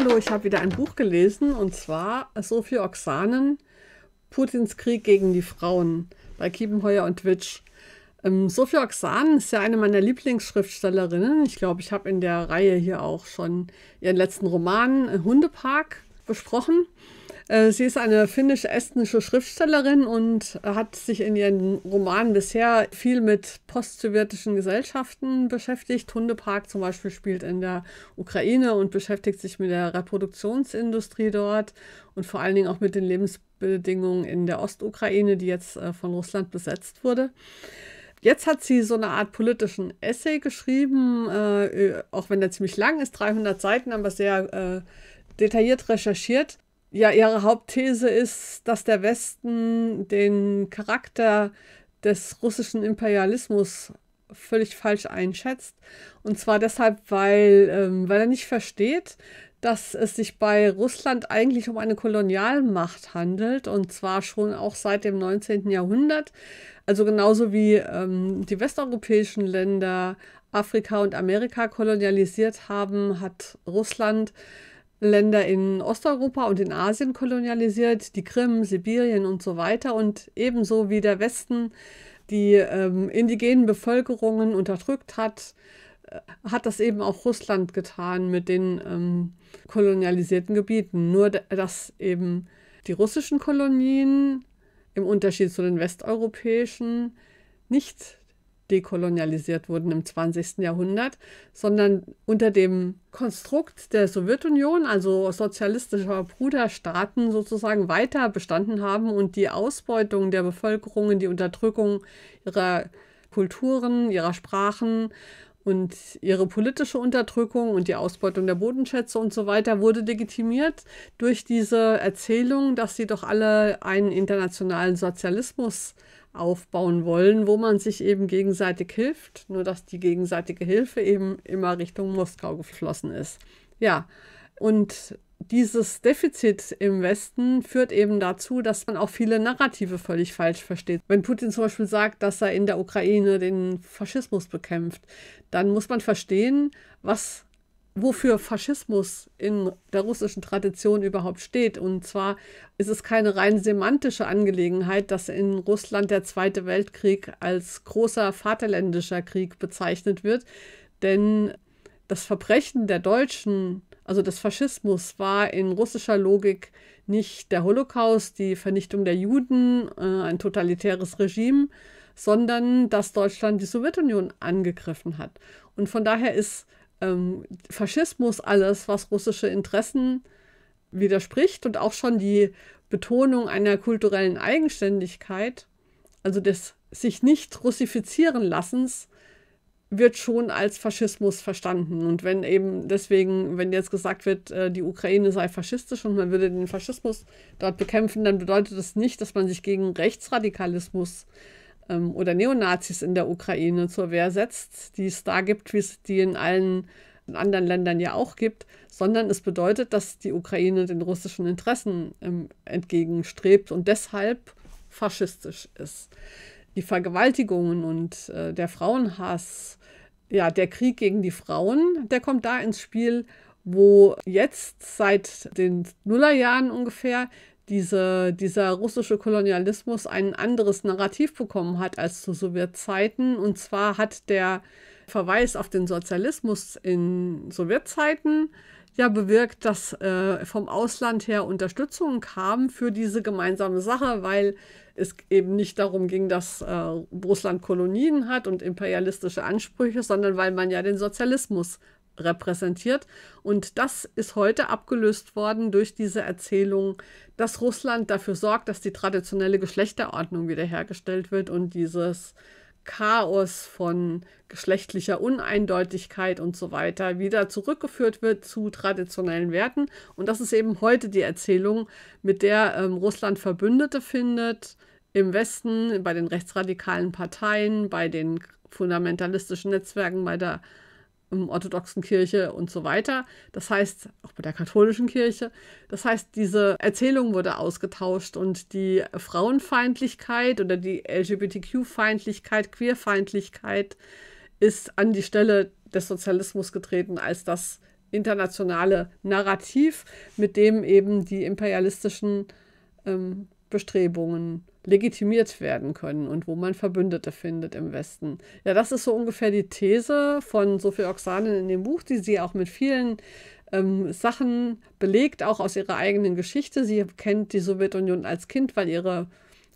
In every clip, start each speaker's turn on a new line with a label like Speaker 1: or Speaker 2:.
Speaker 1: Hallo, ich habe wieder ein Buch gelesen und zwar Sophie Oksanen, Putins Krieg gegen die Frauen bei Kiebenheuer und Witsch. Ähm, Sophie Oksanen ist ja eine meiner Lieblingsschriftstellerinnen. Ich glaube, ich habe in der Reihe hier auch schon ihren letzten Roman äh, Hundepark besprochen. Äh, sie ist eine finnisch-estnische Schriftstellerin und hat sich in ihren Romanen bisher viel mit post-sowjetischen Gesellschaften beschäftigt. Hundepark zum Beispiel spielt in der Ukraine und beschäftigt sich mit der Reproduktionsindustrie dort und vor allen Dingen auch mit den Lebensbedingungen in der Ostukraine, die jetzt äh, von Russland besetzt wurde. Jetzt hat sie so eine Art politischen Essay geschrieben, äh, auch wenn der ziemlich lang ist, 300 Seiten, aber sehr äh, detailliert recherchiert ja, ihre Hauptthese ist, dass der Westen den Charakter des russischen Imperialismus völlig falsch einschätzt. Und zwar deshalb, weil, ähm, weil er nicht versteht, dass es sich bei Russland eigentlich um eine Kolonialmacht handelt und zwar schon auch seit dem 19. Jahrhundert. Also genauso wie ähm, die westeuropäischen Länder Afrika und Amerika kolonialisiert haben, hat Russland äh, Länder in Osteuropa und in Asien kolonialisiert, die Krim, Sibirien und so weiter und ebenso wie der Westen die ähm, indigenen Bevölkerungen unterdrückt hat, äh, hat das eben auch Russland getan mit den ähm, kolonialisierten Gebieten. Nur dass eben die russischen Kolonien im Unterschied zu den westeuropäischen nicht dekolonialisiert wurden im 20. Jahrhundert, sondern unter dem Konstrukt der Sowjetunion, also sozialistischer Bruderstaaten sozusagen weiter bestanden haben und die Ausbeutung der Bevölkerung, die Unterdrückung ihrer Kulturen, ihrer Sprachen und ihre politische Unterdrückung und die Ausbeutung der Bodenschätze und so weiter wurde legitimiert durch diese Erzählung, dass sie doch alle einen internationalen Sozialismus aufbauen wollen, wo man sich eben gegenseitig hilft, nur dass die gegenseitige Hilfe eben immer Richtung Moskau geflossen ist. Ja, und dieses Defizit im Westen führt eben dazu, dass man auch viele Narrative völlig falsch versteht. Wenn Putin zum Beispiel sagt, dass er in der Ukraine den Faschismus bekämpft, dann muss man verstehen, was wofür Faschismus in der russischen Tradition überhaupt steht. Und zwar ist es keine rein semantische Angelegenheit, dass in Russland der Zweite Weltkrieg als großer vaterländischer Krieg bezeichnet wird, denn das Verbrechen der Deutschen also das Faschismus war in russischer Logik nicht der Holocaust, die Vernichtung der Juden, äh, ein totalitäres Regime, sondern dass Deutschland die Sowjetunion angegriffen hat. Und von daher ist ähm, Faschismus alles, was russische Interessen widerspricht und auch schon die Betonung einer kulturellen Eigenständigkeit, also des sich nicht russifizieren lassens, wird schon als Faschismus verstanden. Und wenn eben deswegen, wenn jetzt gesagt wird, äh, die Ukraine sei faschistisch und man würde den Faschismus dort bekämpfen, dann bedeutet das nicht, dass man sich gegen Rechtsradikalismus ähm, oder Neonazis in der Ukraine zur Wehr setzt, die es da gibt, wie es die in allen anderen Ländern ja auch gibt, sondern es bedeutet, dass die Ukraine den russischen Interessen ähm, entgegenstrebt und deshalb faschistisch ist die Vergewaltigungen und äh, der Frauenhass, ja, der Krieg gegen die Frauen, der kommt da ins Spiel, wo jetzt seit den Nullerjahren ungefähr diese, dieser russische Kolonialismus ein anderes Narrativ bekommen hat als zu Sowjetzeiten. Und zwar hat der Verweis auf den Sozialismus in Sowjetzeiten ja bewirkt, dass äh, vom Ausland her Unterstützung kam für diese gemeinsame Sache, weil es eben nicht darum ging, dass äh, Russland Kolonien hat und imperialistische Ansprüche, sondern weil man ja den Sozialismus repräsentiert. Und das ist heute abgelöst worden durch diese Erzählung, dass Russland dafür sorgt, dass die traditionelle Geschlechterordnung wiederhergestellt wird und dieses Chaos von geschlechtlicher Uneindeutigkeit und so weiter wieder zurückgeführt wird zu traditionellen Werten. Und das ist eben heute die Erzählung, mit der ähm, Russland Verbündete findet im Westen, bei den rechtsradikalen Parteien, bei den fundamentalistischen Netzwerken, bei der orthodoxen Kirche und so weiter. Das heißt, auch bei der katholischen Kirche. Das heißt, diese Erzählung wurde ausgetauscht und die Frauenfeindlichkeit oder die LGBTQ-Feindlichkeit, Queerfeindlichkeit ist an die Stelle des Sozialismus getreten als das internationale Narrativ, mit dem eben die imperialistischen ähm, Bestrebungen legitimiert werden können und wo man Verbündete findet im Westen. Ja, das ist so ungefähr die These von Sophie Oxanen in dem Buch, die sie auch mit vielen ähm, Sachen belegt, auch aus ihrer eigenen Geschichte. Sie kennt die Sowjetunion als Kind, weil ihre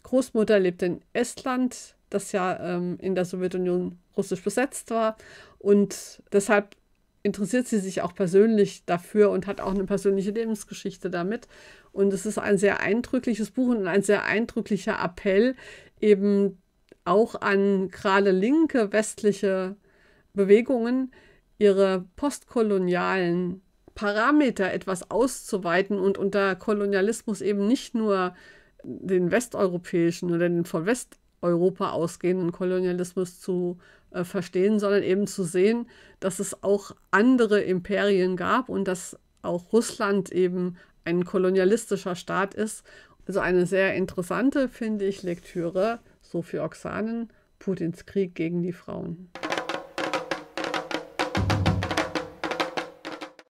Speaker 1: Großmutter lebt in Estland, das ja ähm, in der Sowjetunion russisch besetzt war. Und deshalb interessiert sie sich auch persönlich dafür und hat auch eine persönliche Lebensgeschichte damit. Und es ist ein sehr eindrückliches Buch und ein sehr eindrücklicher Appell eben auch an gerade linke westliche Bewegungen, ihre postkolonialen Parameter etwas auszuweiten und unter Kolonialismus eben nicht nur den westeuropäischen oder den von West Europa ausgehenden Kolonialismus zu äh, verstehen, sondern eben zu sehen, dass es auch andere Imperien gab und dass auch Russland eben ein kolonialistischer Staat ist. Also eine sehr interessante, finde ich, Lektüre, so für Oksanen, Putins Krieg gegen die Frauen.